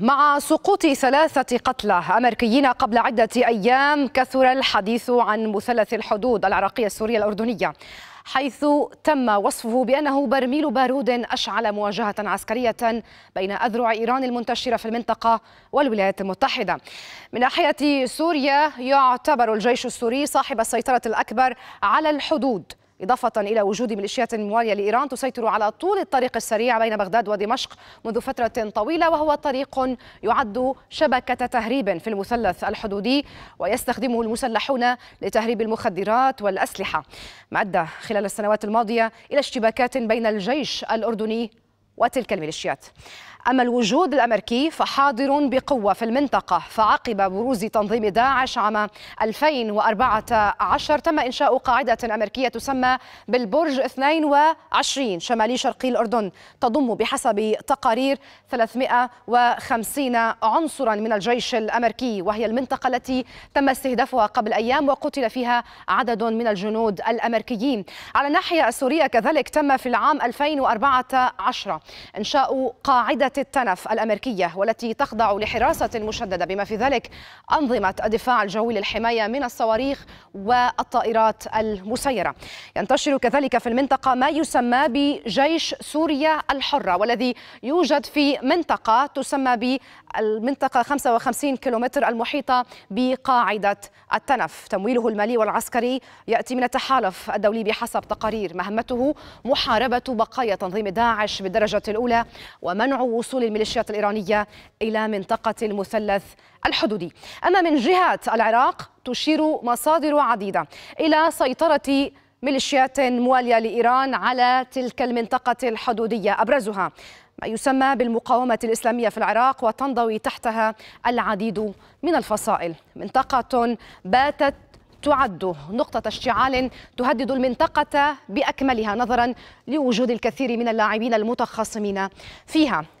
مع سقوط ثلاثة قتلى أمريكيين قبل عدة أيام كثر الحديث عن مثلث الحدود العراقية السورية الأردنية حيث تم وصفه بأنه برميل بارود أشعل مواجهة عسكرية بين أذرع إيران المنتشرة في المنطقة والولايات المتحدة من ناحية سوريا يعتبر الجيش السوري صاحب السيطرة الأكبر على الحدود إضافة إلى وجود ميليشيات موالية لإيران تسيطر على طول الطريق السريع بين بغداد ودمشق منذ فترة طويلة وهو طريق يعد شبكة تهريب في المثلث الحدودي ويستخدمه المسلحون لتهريب المخدرات والأسلحة ما أدى خلال السنوات الماضية إلى اشتباكات بين الجيش الأردني وتلك الميليشيات أما الوجود الأمريكي فحاضر بقوة في المنطقة فعقب بروز تنظيم داعش عام 2014 تم إنشاء قاعدة أمريكية تسمى بالبرج 22 شمالي شرقي الأردن تضم بحسب تقارير 350 عنصرا من الجيش الأمريكي وهي المنطقة التي تم استهدافها قبل أيام وقتل فيها عدد من الجنود الأمريكيين على الناحية السورية كذلك تم في العام 2014 إنشاء قاعدة التنف الأمريكية والتي تخضع لحراسة مشددة بما في ذلك أنظمة الدفاع الجوي للحماية من الصواريخ والطائرات المسيرة ينتشر كذلك في المنطقة ما يسمى بجيش سوريا الحرة والذي يوجد في منطقة تسمى بالمنطقة 55 كيلومتر المحيطة بقاعدة التنف تمويله المالي والعسكري يأتي من التحالف الدولي بحسب تقارير مهمته محاربة بقايا تنظيم داعش بالدرجة الدرجة الأولى ومنع وصول الميليشيات الإيرانية إلى منطقة المثلث الحدودي أما من جهة العراق تشير مصادر عديدة إلى سيطرة ميليشيات موالية لإيران على تلك المنطقة الحدودية أبرزها ما يسمى بالمقاومة الإسلامية في العراق وتنضوي تحتها العديد من الفصائل منطقة باتت تعد نقطة اشتعال تهدد المنطقة بأكملها نظرا لوجود الكثير من اللاعبين المتخاصمين فيها